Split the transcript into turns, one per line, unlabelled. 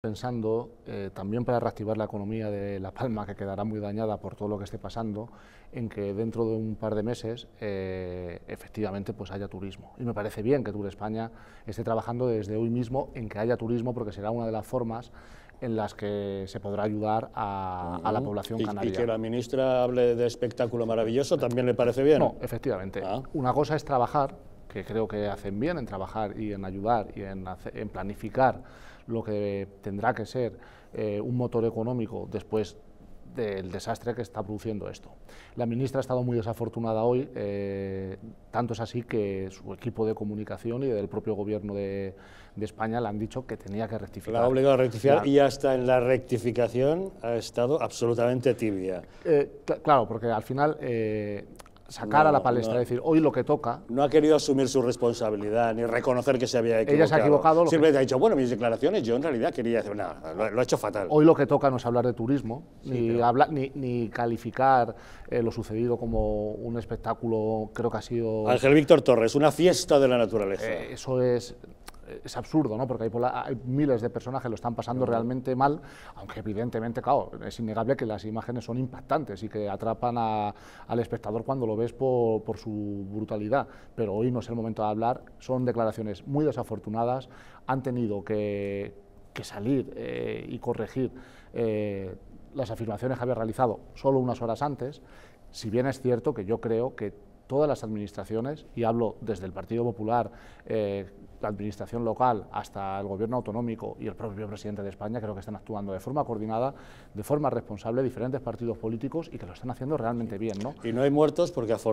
pensando eh, también para reactivar la economía de La Palma, que quedará muy dañada por todo lo que esté pasando, en que dentro de un par de meses eh, efectivamente pues haya turismo. Y me parece bien que Tour España esté trabajando desde hoy mismo en que haya turismo, porque será una de las formas en las que se podrá ayudar a, la población canaria. Y, que la ministra hable de espectáculo maravilloso también le parece bien. No, efectivamente. Ah. Una cosa es trabajar que creo que hacen bien en trabajar y en ayudar y en, planificar lo que tendrá que ser eh, un motor económico después del desastre que está produciendo esto. La ministra ha estado muy desafortunada hoy, eh, tanto es así que su equipo de comunicación y del propio gobierno de, España le han dicho que tenía que rectificar. La ha obligado a rectificar y
hasta en la rectificación ha estado absolutamente tibia.
Eh, claro, porque al final sacar a la palestra, decir, hoy lo que toca. No
ha querido asumir su responsabilidad ni reconocer que se había equivocado. Ella se ha equivocado. ha dicho, bueno, mis declaraciones yo en realidad quería hacer
nada, lo, ha hecho fatal. Hoy lo que toca no es hablar de turismo, ni, ni, calificar eh, lo sucedido como un espectáculo, creo que ha sido... Ángel Víctor
Torres, una fiesta de la naturaleza. Eh,
eso es es absurdo, ¿no? porque hay, miles de personajes que lo están pasando realmente mal, aunque evidentemente, claro, es innegable que las imágenes son impactantes y que atrapan al espectador cuando lo ves por, su brutalidad. Pero hoy no es el momento de hablar, son declaraciones muy desafortunadas, han tenido que, salir eh, y corregir eh, las afirmaciones que había realizado solo unas horas antes, si bien es cierto que yo creo que todas las administraciones, y hablo desde el Partido Popular, eh, la administración local hasta el gobierno autonómico y el propio presidente de España creo que están actuando de forma coordinada, de forma responsable diferentes partidos políticos y que lo están haciendo realmente bien. ¿no?
Y no hay muertos porque afortunadamente